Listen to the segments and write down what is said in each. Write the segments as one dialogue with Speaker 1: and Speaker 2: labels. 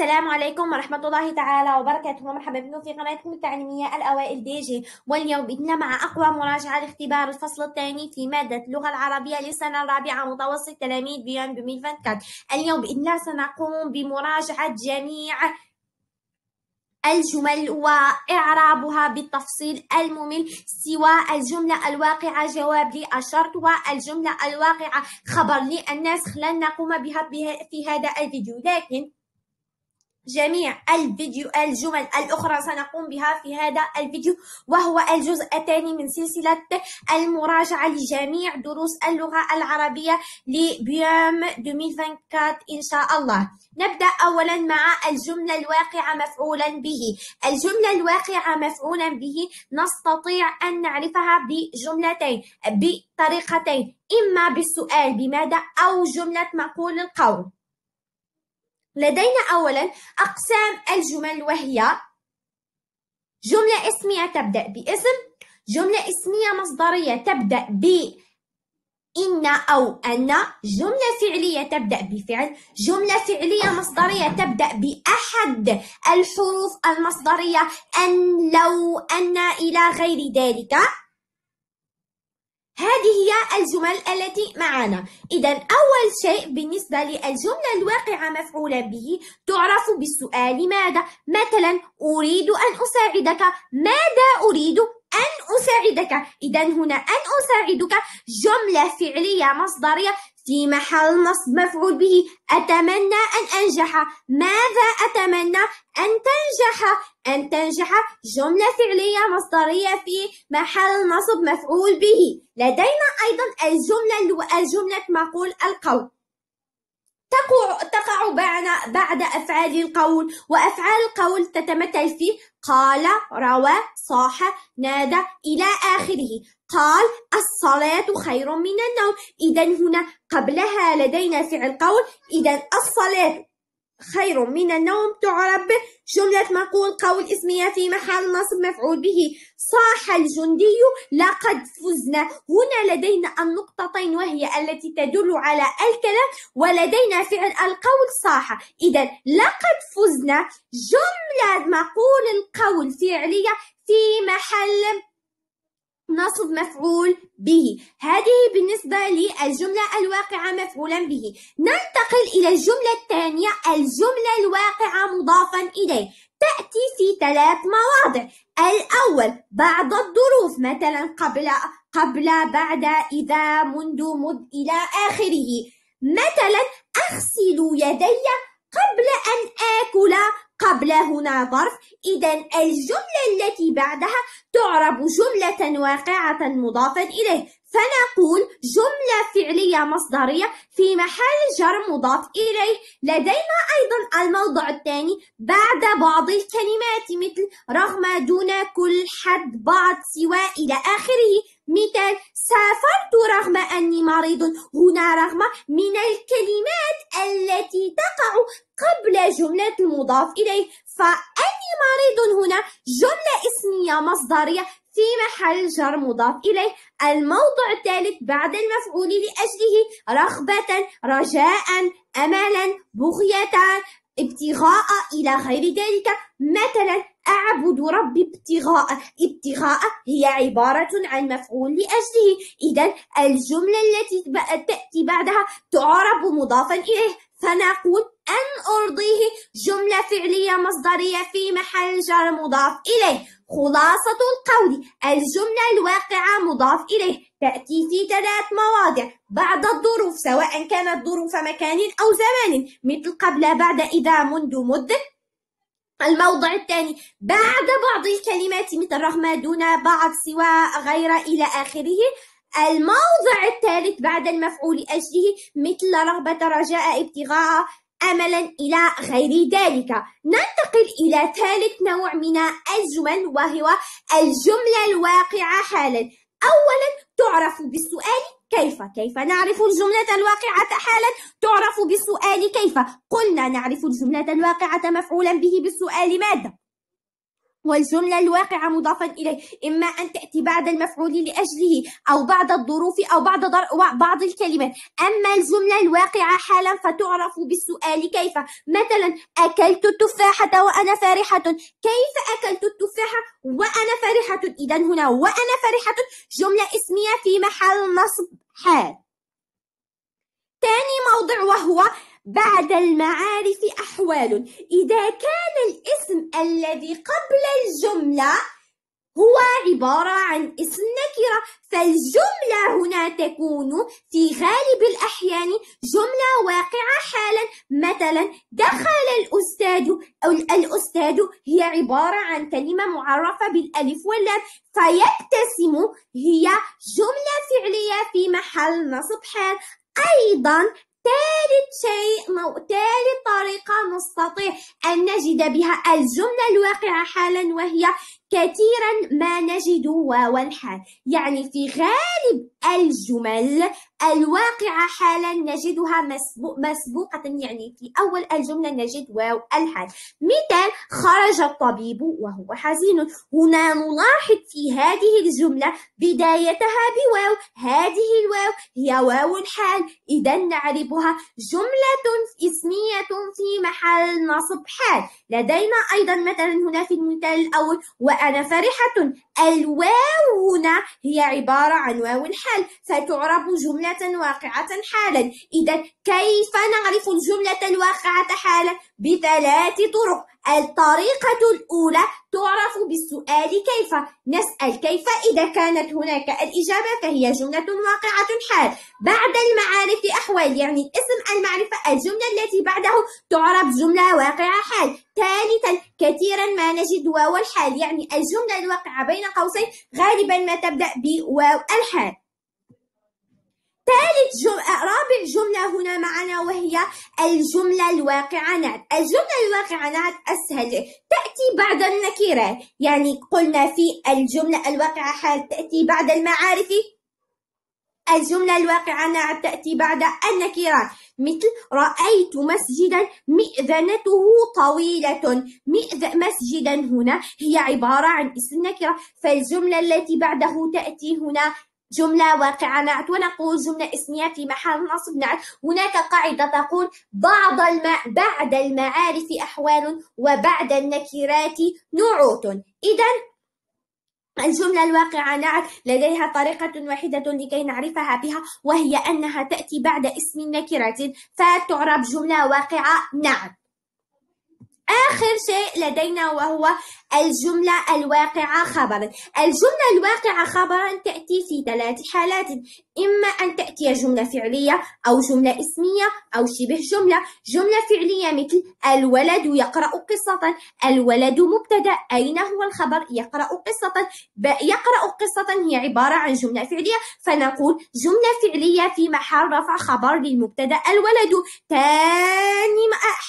Speaker 1: السلام عليكم ورحمة الله تعالى وبركاته ومرحبا بكم في قناتكم التعليمية الأوائل دي جي واليوم بدنا مع أقوى مراجعة لاختبار الفصل الثاني في مادة اللغة العربية للسنة الرابعة متوسط تلاميذ بيان 2024 اليوم بإذن سنقوم بمراجعة جميع الجمل وإعرابها بالتفصيل الممل سوى الجملة الواقعة جواب للشرط والجملة الواقعة خبر للناس لن نقوم بها في هذا الفيديو لكن جميع الفيديو الجمل الأخرى سنقوم بها في هذا الفيديو وهو الجزء الثاني من سلسلة المراجعة لجميع دروس اللغة العربية لبيوم 2024 إن شاء الله نبدأ أولا مع الجملة الواقعة مفعولا به الجملة الواقعة مفعولا به نستطيع أن نعرفها بجملتين بطريقتين إما بالسؤال بماذا أو جملة مقول القول لدينا أولا أقسام الجمل وهي جملة اسمية تبدأ باسم جملة اسمية مصدرية تبدأ ب إن أو أن جملة فعلية تبدأ بفعل جملة فعلية مصدرية تبدأ بأحد الحروف المصدرية أن لو أن إلى غير ذلك هذه هي الجمل التي معنا إذا أول شيء بالنسبة للجملة الواقعة مفعولا به تعرف بالسؤال ماذا مثلا أريد أن أساعدك ماذا أريد أن أساعدك إذا هنا أن أساعدك جملة فعلية مصدرية في محل نصب مفعول به أتمنى أن أنجح ماذا أتمنى أن تنجح أن تنجح جملة فعلية مصدرية في محل نصب مفعول به لدينا أيضا الجملة الجملة مقول القول تقع تقع بعد أفعال القول وأفعال القول تتمثل في قال روى صاح نادى إلى آخره قال الصلاة خير من النوم إذا هنا قبلها لدينا فعل قول إذا الصلاة خير من النوم تعرب جملة مقول قول اسمية في محل نصب مفعول به صاح الجندي لقد فزنا هنا لدينا النقطتين وهي التي تدل على الكلام ولدينا فعل القول صاح إذا لقد فزنا جملة مقول القول فعلية في محل نصب مفعول به هذه بالنسبة للجملة الواقعة مفعولا به ننتقل إلى الجملة الثانية الجملة الواقعة مضافا إليه تأتي في ثلاث مواضع الأول بعض الظروف مثلا قبل قبل بعد إذا منذ مذ إلى آخره مثلا أغسل يدي قبل أن آكل قبل هنا ظرف إذا الجملة التي بعدها تعرب جملة واقعة مضافا إليه فنقول جملة فعلية مصدرية في محل جر مضاف إليه لدينا أيضا الموضع الثاني بعد بعض الكلمات مثل رغم دون كل حد بعض سوى إلى آخره مثال سافرت رغم أني مريض هنا رغم من الكلمات التي تقع قبل جملة المضاف إليه فأني مريض هنا جملة اسمية مصدرية في محل جر مضاف إليه الموضع الثالث بعد المفعول لأجله رغبة رجاء أملا بغية ابتغاء إلى غير ذلك مثلا أعبد ربي ابتغاء ابتغاء هي عبارة عن مفعول لأجله إذا الجملة التي تأتي بعدها تعرب مضافا إليه فنقول أن أرضيه جملة فعلية مصدرية في محل جر مضاف إليه خلاصة القول الجملة الواقعة مضاف إليه تأتي في ثلاث مواضع بعد الظروف سواء كانت ظروف مكان أو زمان مثل قبل بعد إذا منذ مدة الموضع الثاني بعد بعض الكلمات مثل رغم دون بعض سوى غير إلى آخره الموضع الثالث بعد المفعول أجله مثل رغبة رجاء ابتغاء أملا إلى غير ذلك ننتقل إلى ثالث نوع من الجمل وهو الجملة الواقعة حالا أولا تعرف بالسؤال كيف كيف نعرف الجملة الواقعة حالا تعرف بالسؤال كيف قلنا نعرف الجملة الواقعة مفعولا به بالسؤال ماذا والجملة الواقعة مضافا إليه إما أن تأتي بعد المفعول لأجله أو بعد الظروف أو بعد بعض الكلمات أما الجملة الواقعة حالا فتعرف بالسؤال كيف مثلا أكلت التفاحة وأنا فرحة كيف أكلت التفاحة وأنا فرحة إذا هنا وأنا فرحة جملة اسمية في محل نصب حال ثاني موضع وهو بعد المعارف أحوال إذا كان الاسم الذي قبل الجملة هو عبارة عن اسم نكرة فالجملة هنا تكون في غالب الأحيان جملة واقعة حالا مثلا دخل الأستاذ أو الأستاذ هي عبارة عن كلمة معرفة بالألف واللام فيبتسم هي جملة فعلية في محل نصب حال أيضا ثالث شيء مو... ثالث طريقة نستطيع أن نجد بها الجملة الواقعة حالا وهي كثيرا ما نجد واو الحال يعني في غالب الجمل الواقعة حالا نجدها مسبو... مسبوقة يعني في أول الجملة نجد واو الحال مثال خرج الطبيب وهو حزين هنا نلاحظ في هذه الجملة بدايتها بواو هذه هي واو الحال إذا نعرفها جملة اسمية في محل نصب حال لدينا أيضا مثلا هنا في المثال الأول وأنا فرحة الواو هنا هي عبارة عن واو الحال فتعرب جملة واقعة حالا إذا كيف نعرف الجملة الواقعة حالا بثلاث طرق الطريقة الأولى تعرف بالسؤال كيف نسأل كيف إذا كانت هناك الإجابة فهي جملة واقعة حال بعد المعارف أحوال يعني اسم المعرفة الجملة التي بعده تعرف جملة واقعة حال ثالثا كثيرا ما نجد واو الحال يعني الجملة الواقعة بين قوسين غالبا ما تبدأ بواو الحال ثالث جم... رابع جملة هنا معنا وهي الجملة الواقعة نعت الجملة الواقعة نعت أسهل تأتي بعد النكرة يعني قلنا في الجملة الواقعة حال تأتي بعد المعارف الجملة الواقعة نعت تأتي بعد النكرات مثل رأيت مسجدا مئذنته طويلة مئذ مسجدا هنا هي عبارة عن اسم نكرة فالجملة التي بعده تأتي هنا جملة واقعة نعت ونقول جملة اسمية في محل نصب نعت هناك قاعدة تقول بعض الم... بعد المعارف أحوال وبعد النكرات نعوت إذا الجملة الواقعة نعت لديها طريقة واحدة لكي نعرفها بها وهي أنها تأتي بعد اسم نكرة فتعرب جملة واقعة نعت آخر شيء لدينا وهو الجملة الواقعة خبرا الجملة الواقعة خبرا تأتي في ثلاث حالات إما أن تأتي جملة فعلية أو جملة اسمية أو شبه جملة جملة فعلية مثل الولد يقرأ قصة الولد مبتدأ أين هو الخبر يقرأ قصة يقرأ قصة هي عبارة عن جملة فعلية فنقول جملة فعلية في محل رفع خبر للمبتدأ الولد ثاني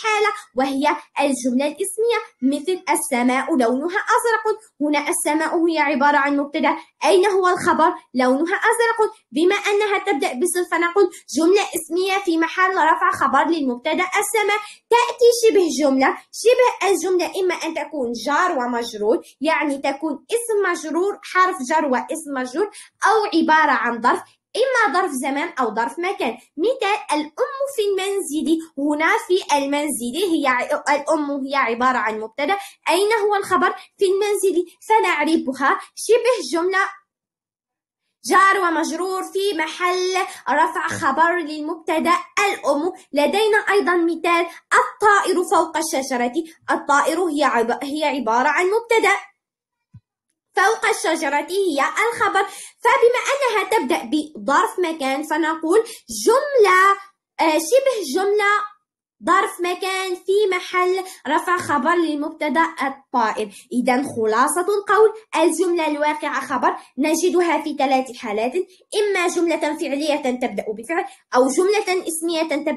Speaker 1: حالة وهي الجملة الاسمية مثل السماء لونها أزرق هنا السماء هي عبارة عن مبتدأ أين هو الخبر لونها أزرق بما أنها تبدأ بصفه نقول جملة اسمية في محل رفع خبر للمبتدأ السماء تأتي شبه جملة شبه الجملة إما أن تكون جار ومجرور يعني تكون اسم مجرور حرف جر واسم مجرور أو عبارة عن ظرف إما ظرف زمان أو ظرف مكان مثال الأم في المنزل هنا في المنزل هي الأم هي عبارة عن مبتدأ أين هو الخبر في المنزل سنعرفها شبه جملة جار ومجرور في محل رفع خبر للمبتدأ الأم لدينا أيضا مثال الطائر فوق الشجرة الطائر هي هي عبارة عن مبتدأ فوق الشجرة هي الخبر فبما أنها تبدأ بظرف مكان فنقول جملة آه، شبه جملة ظرف مكان في محل رفع خبر للمبتدا الطائر اذا خلاصه القول الجمله الواقعه خبر نجدها في ثلاث حالات اما جمله فعليه تبدا بفعل او جمله اسميه تبدا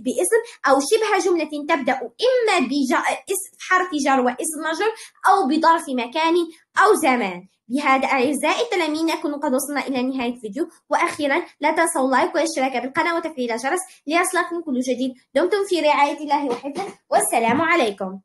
Speaker 1: باسم او شبه جمله تبدا اما بحرف جر واسم جر او بظرف مكان أو زمان بهذا أعزائي التلاميذ نكون قد وصلنا إلى نهاية الفيديو وأخيرا لا تنسوا اللايك والاشتراك بالقناة وتفعيل الجرس ليصلكم كل جديد دمتم في رعاية الله وحفظه والسلام عليكم